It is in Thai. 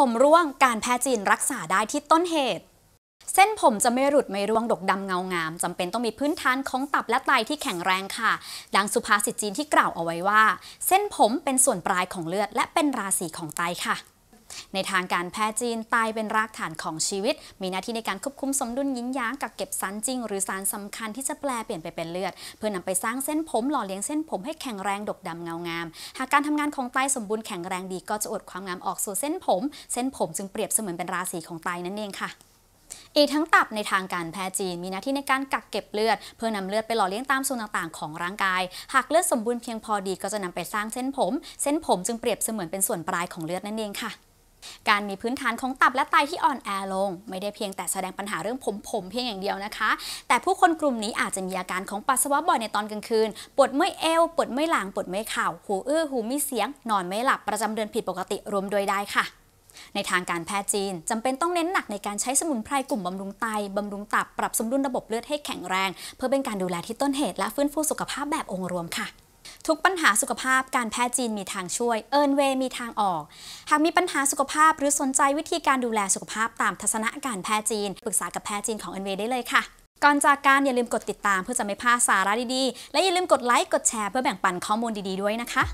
ผมร่วงการแพ้จีนรักษาได้ที่ต้นเหตุ เส้นผมจะไม่หลุดไม่ร่วงดกดำเงางามจำเป็นต้องมีพื้นฐานของตับและไตที่แข็งแรงค่ะ ดังสุภาษิตจีนที่กล่าวเอาไว้ว่า เส้นผมเป็นส่วนปลายของเลือดและเป็นราศีของไตค่ะในทางการแพทย์จีนไตเป็นรากฐานของชีวิต มีหน้าที่ในการควบคุมสมดุลยินยางกับเก็บสารจริงหรือสารสำคัญที่จะแปลเปลี่ยนไปเป็นเลือด เพื่อนำไปสร้างเส้นผมหล่อเลี้ยงเส้นผมให้แข็งแรงดกดำเงางาม หากการทำงานของไตสมบูรณ์แข็งแรงดีก็จะอดความงามออกสู่เส้นผม เส้นผมจึงเปรียบเสมือนเป็นราศีของไตนั่นเองค่ะ อีกทั้งตับในทางการแพทย์จีน มีหน้าที่ในการกักเก็บเลือด เพื่อนำเลือดไปหล่อเลี้ยงตามส่วนต่างๆ ของร่างกาย หากเลือดสมบูรณ์เพียงพอดีก็จะนำไปสร้างเส้นผม เส้นผมจึงเปรียบเสมือนเป็นส่วนปลายของเลือดนั่นเองค่ะการมีพื้นฐานของตับและไตที่อ่อนแอลงไม่ได้เพียงแต่แสดงปัญหาเรื่องผมผมเพียงอย่างเดียวนะคะ แต่ผู้คนกลุ่มนี้อาจจะมีอาการของปัสสาวะบ่อยในตอนกลางคืน ปวดเมื่อยเอวปวดเมื่อยหลังปวดเมื่อยเข่าหูอื้อหูมีเสียง นอนไม่หลับ ประจำเดือนผิดปกติรวมโดยได้ค่ะ ในทางการแพทย์จีนจำเป็นต้องเน้นหนักในการใช้สมุนไพรกลุ่มบำรุงไตบำรุงตับปรับสมดุลระบบเลือดให้แข็งแรง เพื่อเป็นการดูแลที่ต้นเหตุและฟื้นฟูสุขภาพแบบองค์รวมค่ะทุกปัญหาสุขภาพการแพทย์จีนมีทางช่วยเอินเวมีทางออกหากมีปัญหาสุขภาพหรือสนใจวิธีการดูแลสุขภาพตามทัศนะการแพทย์จีนปรึกษากับแพทย์จีนของเอินเวได้เลยค่ะ ก่อนจากการอย่าลืมกดติดตามเพื่อจะไม่พลาดสาระดีๆ และอย่าลืมกดไลค์กดแชร์เพื่อแบ่งปันข้อมูลดีๆ ด้วยนะคะ